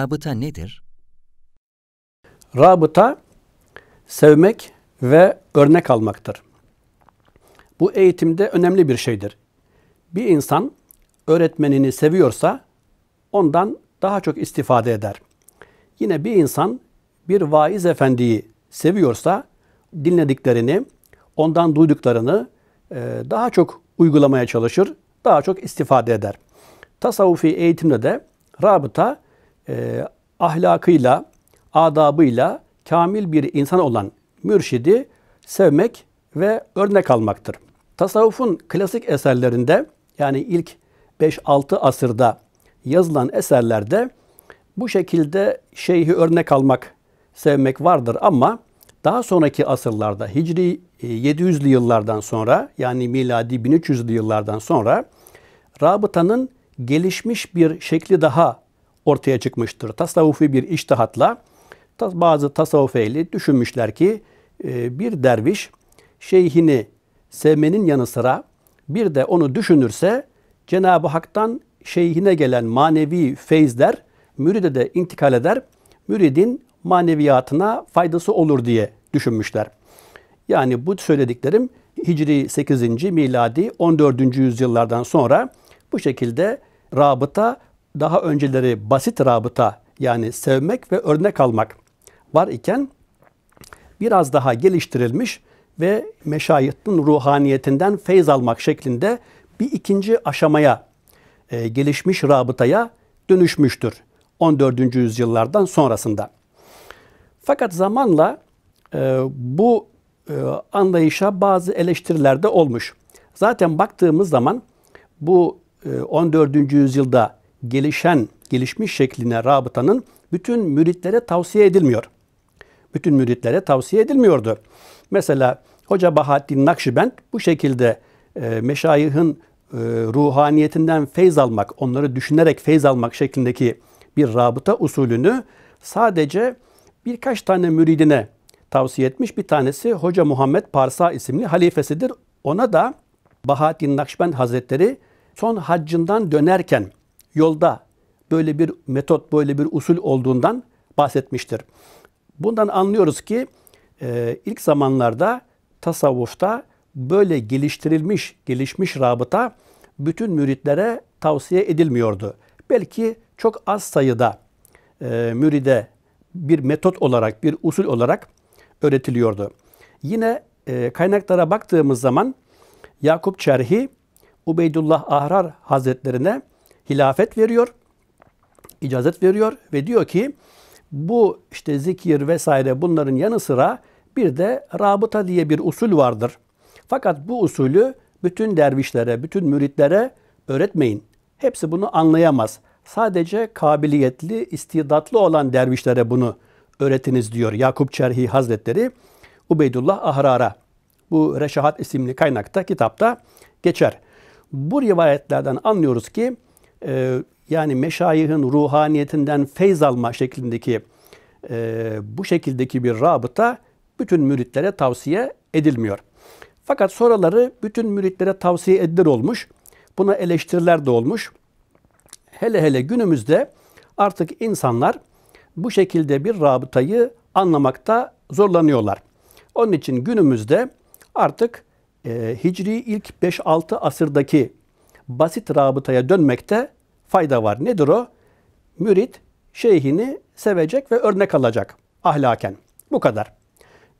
Rabıta nedir? Rabıta sevmek ve örnek almaktır. Bu eğitimde önemli bir şeydir. Bir insan öğretmenini seviyorsa ondan daha çok istifade eder. Yine bir insan bir vaiz efendiyi seviyorsa dinlediklerini, ondan duyduklarını e, daha çok uygulamaya çalışır, daha çok istifade eder. Tasavvufi eğitimde de rabıta e, ahlakıyla, adabıyla kamil bir insan olan mürşidi sevmek ve örnek almaktır. Tasavvufun klasik eserlerinde yani ilk 5-6 asırda yazılan eserlerde bu şekilde şeyhi örnek almak, sevmek vardır ama daha sonraki asırlarda Hicri 700'lü e, yıllardan sonra yani miladi 1300'lü yıllardan sonra rabıtanın gelişmiş bir şekli daha ortaya çıkmıştır. Tasavvufi bir iştihatla bazı tasavvuf ehli düşünmüşler ki e, bir derviş şeyhini sevmenin yanı sıra bir de onu düşünürse Cenab-ı Hak'tan şeyhine gelen manevi feyzler müride de intikal eder. Müridin maneviyatına faydası olur diye düşünmüşler. Yani bu söylediklerim Hicri 8. miladi 14. yüzyıllardan sonra bu şekilde rabıta daha önceleri basit rabıta yani sevmek ve örnek almak var iken biraz daha geliştirilmiş ve meşayitin ruhaniyetinden feyz almak şeklinde bir ikinci aşamaya e, gelişmiş rabıtaya dönüşmüştür 14. yüzyıllardan sonrasında. Fakat zamanla e, bu e, anlayışa bazı eleştiriler de olmuş. Zaten baktığımız zaman bu e, 14. yüzyılda gelişen, gelişmiş şekline rabıtanın bütün müritlere tavsiye edilmiyor. Bütün müritlere tavsiye edilmiyordu. Mesela Hoca Bahattin Nakşibend bu şekilde e, meşayihın e, ruhaniyetinden feyz almak, onları düşünerek feyz almak şeklindeki bir rabıta usulünü sadece birkaç tane müridine tavsiye etmiş. Bir tanesi Hoca Muhammed Parsa isimli halifesidir. Ona da Bahattin Nakşibend Hazretleri son haccından dönerken yolda böyle bir metot, böyle bir usul olduğundan bahsetmiştir. Bundan anlıyoruz ki e, ilk zamanlarda tasavvufta böyle geliştirilmiş, gelişmiş rabıta bütün müritlere tavsiye edilmiyordu. Belki çok az sayıda e, müride bir metot olarak, bir usul olarak öğretiliyordu. Yine e, kaynaklara baktığımız zaman Yakup Çerhi Ubeydullah Ahrar Hazretlerine hilafet veriyor, icazet veriyor ve diyor ki bu işte zikir vesaire bunların yanı sıra bir de rabıta diye bir usul vardır. Fakat bu usulü bütün dervişlere, bütün müritlere öğretmeyin. Hepsi bunu anlayamaz. Sadece kabiliyetli, istidatlı olan dervişlere bunu öğretiniz diyor Yakup Çerhi Hazretleri Ubeydullah Ahrar'a. Bu Reşahat isimli kaynakta, kitapta geçer. Bu rivayetlerden anlıyoruz ki e, yani meşayihin ruhaniyetinden feyz alma şeklindeki e, bu şekildeki bir rabıta bütün müritlere tavsiye edilmiyor. Fakat sonraları bütün müritlere tavsiye edilir olmuş. Buna eleştiriler de olmuş. Hele hele günümüzde artık insanlar bu şekilde bir rabıtayı anlamakta zorlanıyorlar. Onun için günümüzde artık e, Hicri ilk 5-6 asırdaki basit rabıtaya dönmekte fayda var. Nedir o? Mürit şeyhini sevecek ve örnek alacak ahlaken. Bu kadar.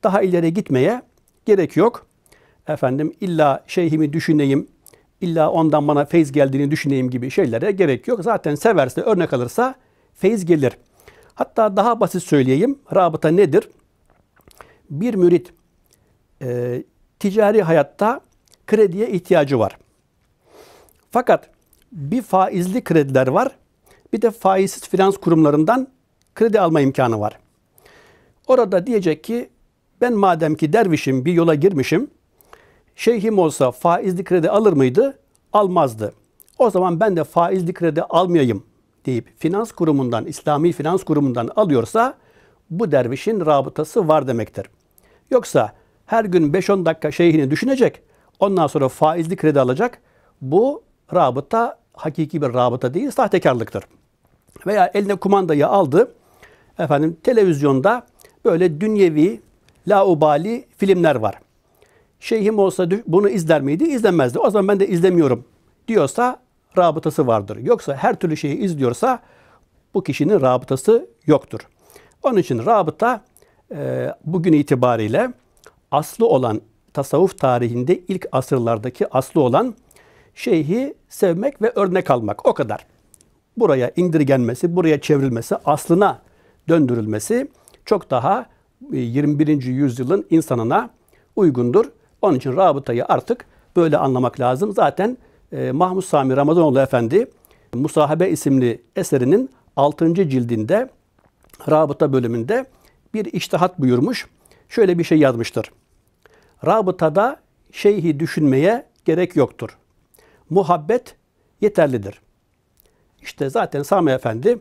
Daha ileri gitmeye gerek yok. Efendim illa şeyhimi düşüneyim, illa ondan bana feyz geldiğini düşüneyim gibi şeylere gerek yok. Zaten severse, örnek alırsa feyz gelir. Hatta daha basit söyleyeyim. Rabıta nedir? Bir mürit e, ticari hayatta krediye ihtiyacı var. Fakat bir faizli krediler var. Bir de faizsiz finans kurumlarından kredi alma imkanı var. Orada diyecek ki ben madem ki dervişim bir yola girmişim. Şeyhim olsa faizli kredi alır mıydı? Almazdı. O zaman ben de faizli kredi almayayım deyip finans kurumundan, İslami finans kurumundan alıyorsa bu dervişin rabıtası var demektir. Yoksa her gün 5-10 dakika şeyhini düşünecek, ondan sonra faizli kredi alacak. Bu rabıta hakiki bir rabıta değil, sahtekarlıktır. Veya eline kumandayı aldı, efendim televizyonda böyle dünyevi, laubali filmler var. Şeyhim olsa bunu izler miydi? İzlemezdi. O zaman ben de izlemiyorum diyorsa rabıtası vardır. Yoksa her türlü şeyi izliyorsa bu kişinin rabıtası yoktur. Onun için rabıta e, bugün itibariyle aslı olan tasavvuf tarihinde ilk asırlardaki aslı olan şeyhi sevmek ve örnek almak. O kadar. Buraya indirgenmesi, buraya çevrilmesi, aslına döndürülmesi çok daha 21. E, yüzyılın insanına uygundur. Onun için rabıtayı artık böyle anlamak lazım. Zaten e, Mahmut Sami Ramazanoğlu Efendi Musahabe isimli eserinin 6. cildinde rabıta bölümünde bir iştihat buyurmuş. Şöyle bir şey yazmıştır. Rabıtada şeyhi düşünmeye gerek yoktur muhabbet yeterlidir. İşte zaten Sami Efendi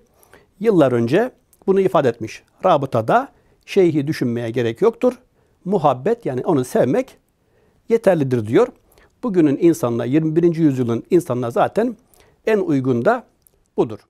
yıllar önce bunu ifade etmiş. Rabıtada şeyhi düşünmeye gerek yoktur. Muhabbet yani onu sevmek yeterlidir diyor. Bugünün insanla 21. yüzyılın insanına zaten en uygun da budur.